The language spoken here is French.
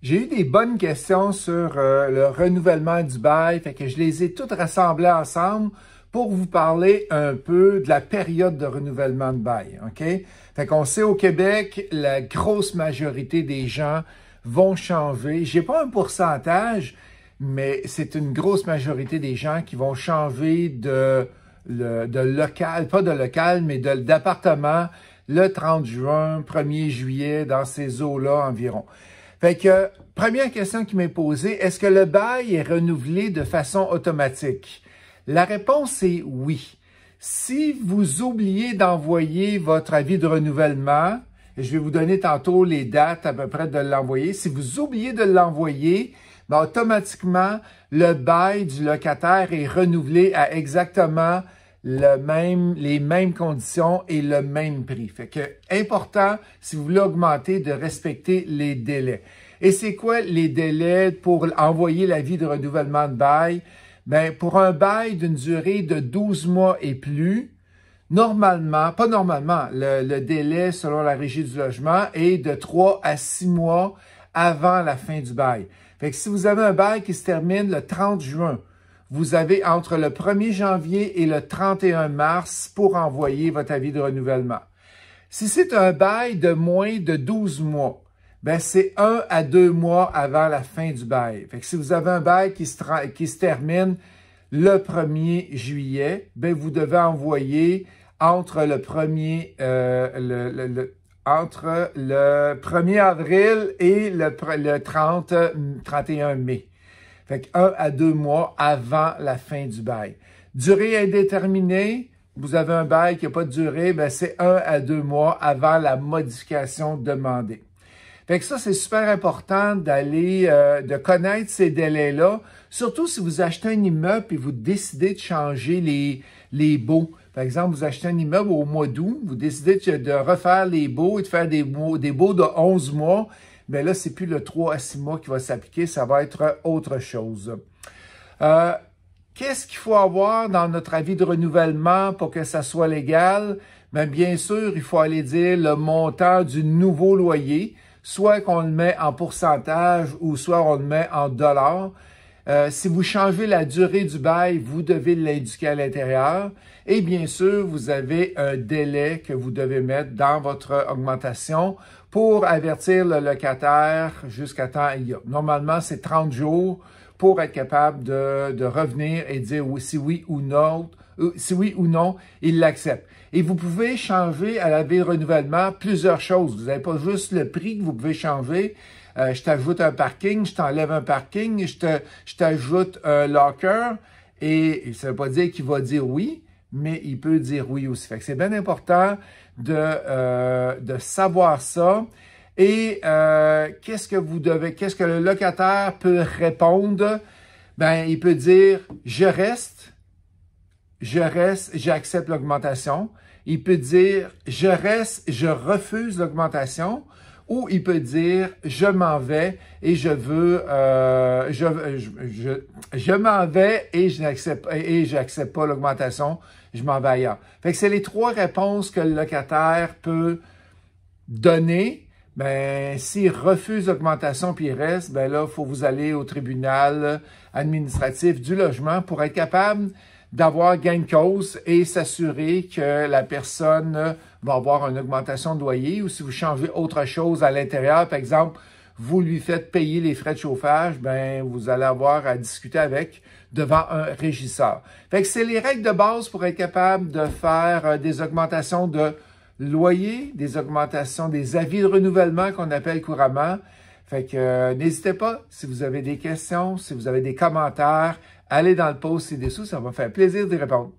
J'ai eu des bonnes questions sur euh, le renouvellement du bail, fait que je les ai toutes rassemblées ensemble pour vous parler un peu de la période de renouvellement de bail, OK? Fait qu'on sait au Québec, la grosse majorité des gens vont changer. n'ai pas un pourcentage, mais c'est une grosse majorité des gens qui vont changer de, de local, pas de local, mais d'appartement le 30 juin, 1er juillet, dans ces eaux-là environ. Fait que, première question qui m'est posée, est-ce que le bail est renouvelé de façon automatique? La réponse est oui. Si vous oubliez d'envoyer votre avis de renouvellement, je vais vous donner tantôt les dates à peu près de l'envoyer. Si vous oubliez de l'envoyer, ben, automatiquement, le bail du locataire est renouvelé à exactement même, les mêmes conditions et le même prix. Fait que, important, si vous voulez augmenter, de respecter les délais. Et c'est quoi les délais pour envoyer l'avis de renouvellement de bail? Ben, pour un bail d'une durée de 12 mois et plus, normalement, pas normalement, le, délai selon la régie du logement est de 3 à 6 mois avant la fin du bail. Fait que si vous avez un bail qui se termine le 30 juin, vous avez entre le 1er janvier et le 31 mars pour envoyer votre avis de renouvellement. Si c'est un bail de moins de 12 mois, ben c'est un à deux mois avant la fin du bail. Fait si vous avez un bail qui se, qui se termine le 1er juillet, ben vous devez envoyer entre le 1er euh, entre le 1er avril et le, le 30 31 mai. Fait que un à deux mois avant la fin du bail. Durée indéterminée, vous avez un bail qui n'a pas de durée, ben c'est un à deux mois avant la modification demandée. Fait que ça, c'est super important d'aller, euh, de connaître ces délais-là, surtout si vous achetez un immeuble et vous décidez de changer les, les baux. Par exemple, vous achetez un immeuble au mois d'août, vous décidez de refaire les baux et de faire des, des baux de 11 mois mais ben là, ce n'est plus le 3 à 6 mois qui va s'appliquer, ça va être autre chose. Euh, qu'est-ce qu'il faut avoir dans notre avis de renouvellement pour que ça soit légal? Mais ben, bien sûr, il faut aller dire le montant du nouveau loyer, soit qu'on le met en pourcentage ou soit on le met en dollars. Euh, si vous changez la durée du bail, vous devez l'indiquer à l'intérieur. Et bien sûr, vous avez un délai que vous devez mettre dans votre augmentation pour avertir le locataire jusqu'à temps. Normalement, c'est 30 jours pour être capable de, revenir et dire oui, si oui ou non, euh, si oui ou non, il l'accepte. Et vous pouvez changer à la vie renouvellement plusieurs choses. Vous n'avez pas juste le prix que vous pouvez changer. Euh, je t'ajoute un parking, je t'enlève un parking, je, je t'ajoute un locker. Et ça ne veut pas dire qu'il va dire oui, mais il peut dire oui aussi. Fait que c'est bien important de, euh, de savoir ça et euh, qu'est-ce que vous devez, qu'est-ce que le locataire peut répondre? Ben, il peut dire je reste, je reste, j'accepte l'augmentation. Il peut dire je reste, je refuse l'augmentation. Ou il peut dire je m'en vais et je veux euh, je, je, je, m'en vais et je n'accepte et j'accepte pas l'augmentation, je m'en vais ailleurs. Fait que c'est les trois réponses que le locataire peut donner ben, s'il refuse l'augmentation puis il ben là, il faut vous aller au tribunal administratif du logement pour être capable d'avoir gain de cause et s'assurer que la personne va avoir une augmentation de loyer ou si vous changez autre chose à l'intérieur, par exemple, vous lui faites payer les frais de chauffage, ben vous allez avoir à discuter avec devant un régisseur. Fait que c'est les règles de base pour être capable de faire euh, des augmentations de loyer, des augmentations, des avis de renouvellement qu'on appelle couramment. Fait que euh, n'hésitez pas, si vous avez des questions, si vous avez des commentaires, allez dans le post ci-dessous, ça va me faire plaisir de répondre.